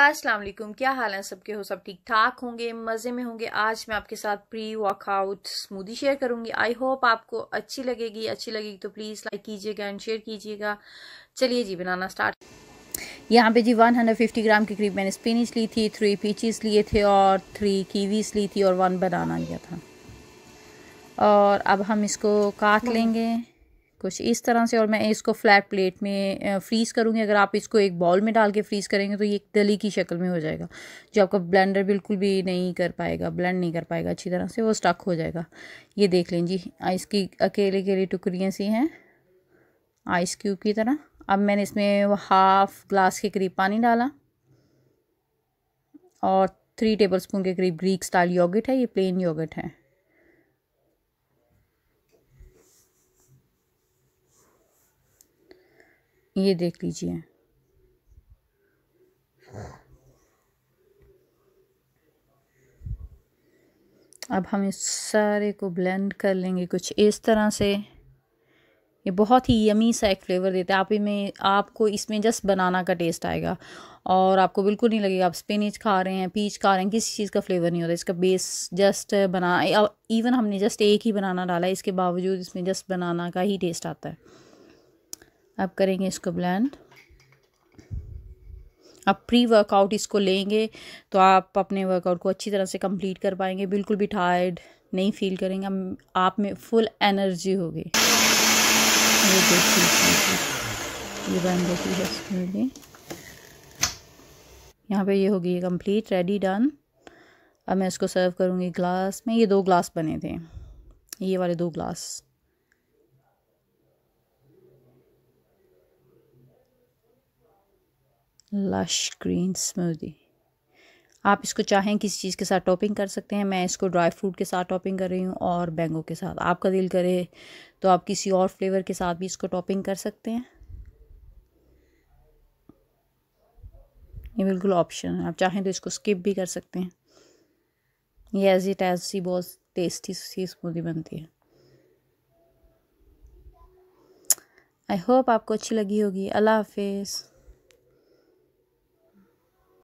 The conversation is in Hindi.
अस्सलाम वालेकुम क्या हाल है सबके हो सब ठीक ठाक होंगे मज़े में होंगे आज मैं आपके साथ प्री वर्कआउट स्मूदी शेयर करूंगी आई होप आपको अच्छी लगेगी अच्छी लगेगी तो प्लीज़ लाइक कीजिएगा एंड शेयर कीजिएगा चलिए जी बनाना स्टार्ट यहाँ पे जी 150 ग्राम के करीब मैंने स्पिनिच ली थी थ्री पीचिस लिए थे और थ्री कीवीज ली थी और वन बनाना लिया था और अब हम इसको काट hmm. लेंगे कुछ इस तरह से और मैं इसको फ्लैट प्लेट में फ्रीज़ करूँगी अगर आप इसको एक बॉल में डाल के फ्रीज़ करेंगे तो ये एक दली की शक्ल में हो जाएगा जो आपका ब्लेंडर बिल्कुल भी नहीं कर पाएगा ब्लेंड नहीं कर पाएगा अच्छी तरह से वो स्टक हो जाएगा ये देख लें जी आइस की अकेले अकेली टुकड़ियाँ सी हैं आइस क्यूब की तरह अब मैंने इसमें हाफ़ ग्लास के करीब पानी डाला और थ्री टेबल स्पून के करीब ग्रीक स्टाइल योगट है ये प्लेन योगट है ये देख लीजिए अब हम इस सारे को ब्लेंड कर लेंगे कुछ इस तरह से ये बहुत ही यमी सा एक फ्लेवर देता है आप में आपको इसमें जस्ट बनाना का टेस्ट आएगा और आपको बिल्कुल नहीं लगेगा आप स्पिनिच खा रहे हैं पीच खा रहे हैं किसी चीज़ का फ्लेवर नहीं होता इसका बेस जस्ट बना इवन हमने जस्ट एक ही बनाना डाला है इसके बावजूद इसमें जस्ट बनाना का ही टेस्ट आता है अब करेंगे इसको ब्लेंड अब प्री वर्कआउट इसको लेंगे तो आप अपने वर्कआउट को अच्छी तरह से कंप्लीट कर पाएंगे बिल्कुल भी टायर्ड नहीं फील करेंगे आप में फुल एनर्जी होगी ये बन ये है यहाँ पे ये होगी कंप्लीट रेडी डन अब मैं इसको सर्व करूँगी ग्लास में ये दो ग्लास बने थे ये वाले दो ग्लास लश ग्रीन स्मूदी आप इसको चाहें किसी चीज़ के साथ टॉपिंग कर सकते हैं मैं इसको ड्राई फ्रूट के साथ टॉपिंग कर रही हूँ और बैंगो के साथ आपका दिल करे तो आप किसी और फ्लेवर के साथ भी इसको टॉपिंग कर सकते हैं ये बिल्कुल ऑप्शन है आप चाहें तो इसको स्किप भी कर सकते हैं ये एज इट एज सी बहुत टेस्टी सी स्मूदी बनती है आई होप आपको अच्छी लगी होगी अल्लाह हाफिज़